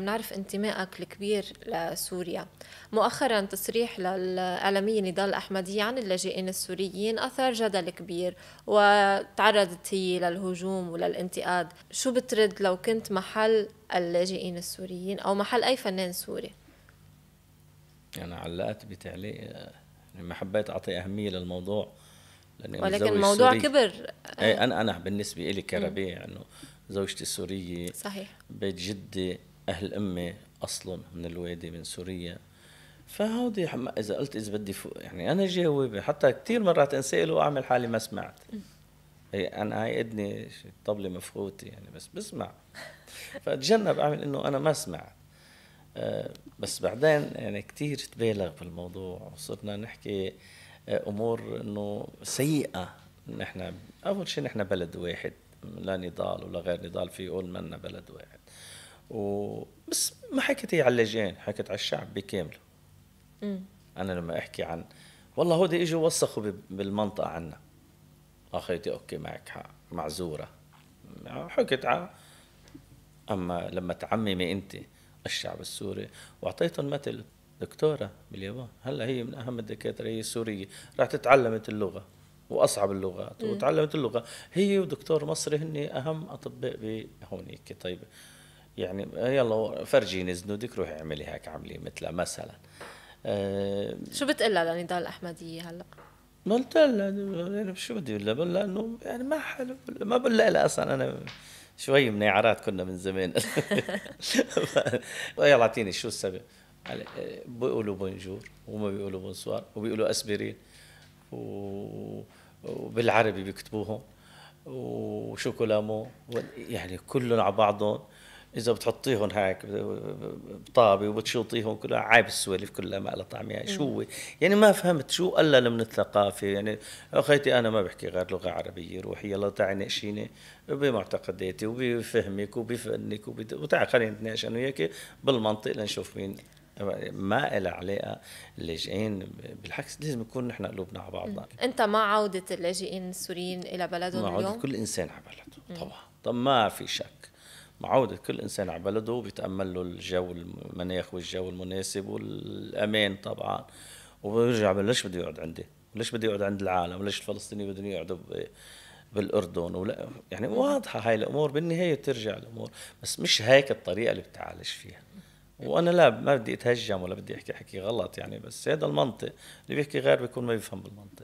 بنعرف انتمائك الكبير لسوريا مؤخرا تصريح للإعلامية نضال أحمدية عن اللاجئين السوريين أثار جدل كبير وتعرضت هي للهجوم وللانتقاد شو بترد لو كنت محل اللاجئين السوريين أو محل أي فنان سوري أنا علقت بتعليق يعني ما حبيت أعطي أهمية للموضوع لأني ولكن الموضوع السوري. كبر أي أنا أنا بالنسبة إلي كربيع إنه زوجتي السورية صحيح بيت جدي أهل أمي أصلهم من الوادي من سوريا فهودي إذا قلت إذا بدي فوق يعني أنا جاوبة حتى كثير مرات انسأل وأعمل حالي ما سمعت هي أنا هاي إدني طبلة مفقوتة يعني بس بسمع فأتجنب أعمل إنه أنا ما سمعت أه بس بعدين يعني كثير تبالغ بالموضوع وصرنا نحكي آه، امور انه سيئه نحن اول شيء نحن بلد واحد لا نضال ولا غير نضال في قول منا بلد واحد وبس ما حكيت هي على اللجان حكيت على الشعب بكامله انا لما احكي عن والله هودي اجوا وسخوا بالمنطقه عنا اخيتي اوكي معك حق معذوره حكيت على اما لما تعممي انت الشعب السوري واعطيتهم مثل دكتوره باليابان هلا هي من اهم الدكاتره هي السوريه راح تعلمت اللغه واصعب اللغات وتعلمت اللغه هي ودكتور مصري هن اهم اطباء بهونيك طيب يعني آه، يلا فرجيني زنودك روحي اعملي هيك عملي مثلها مثلا أه شو بتقلها لنضال الاحمديه هلا؟ قلت لها شو بدي اقول لها لانه يعني ما حلو ما بقول لها اصلا انا شوي منيعرات كنا من زمان يلا اعطيني شو السبب آه، بيقولوا بونجور وما بيقولوا بونسوار وبيقولوا اسبرين و... وبالعربي بيكتبوهم وشوكولامو يعني كلهم على بعضهم اذا بتحطيهم هيك بطابه وبتشوطيهم كلها عيب السوالف كلها ما لها طعم يعني شو هو يعني ما فهمت شو قلل من الثقافه يعني اخيتي انا ما بحكي غير لغه عربيه روحي يلا تعي ناقشيني بمعتقداتي وبفهمك وبفنك وبد... وتعي خلينا نتناقش انا وياك بالمنطق لنشوف مين ما لها علاقه اللاجئين بالعكس لازم نكون نحن قلوبنا على بعضنا انت مع عوده اللاجئين السوريين الى بلدهم مع اليوم؟ عوده كل انسان على بلده طبعا طب ما في شك معودة كل إنسان على بلده بيتأمل له الجو المناخ والجو المناسب والأمان طبعا وبرجع ليش بده يقعد عندي؟ ليش بده يقعد عند العالم؟ ليش الفلسطينيين بدهم يقعدوا بالاردن ولا يعني واضحه هاي الامور بالنهايه ترجع الامور بس مش هيك الطريقه اللي بتعالج فيها وانا لا ما بدي اتهجم ولا بدي احكي حكي غلط يعني بس هذا المنطق اللي بيحكي غير بيكون ما بيفهم بالمنطق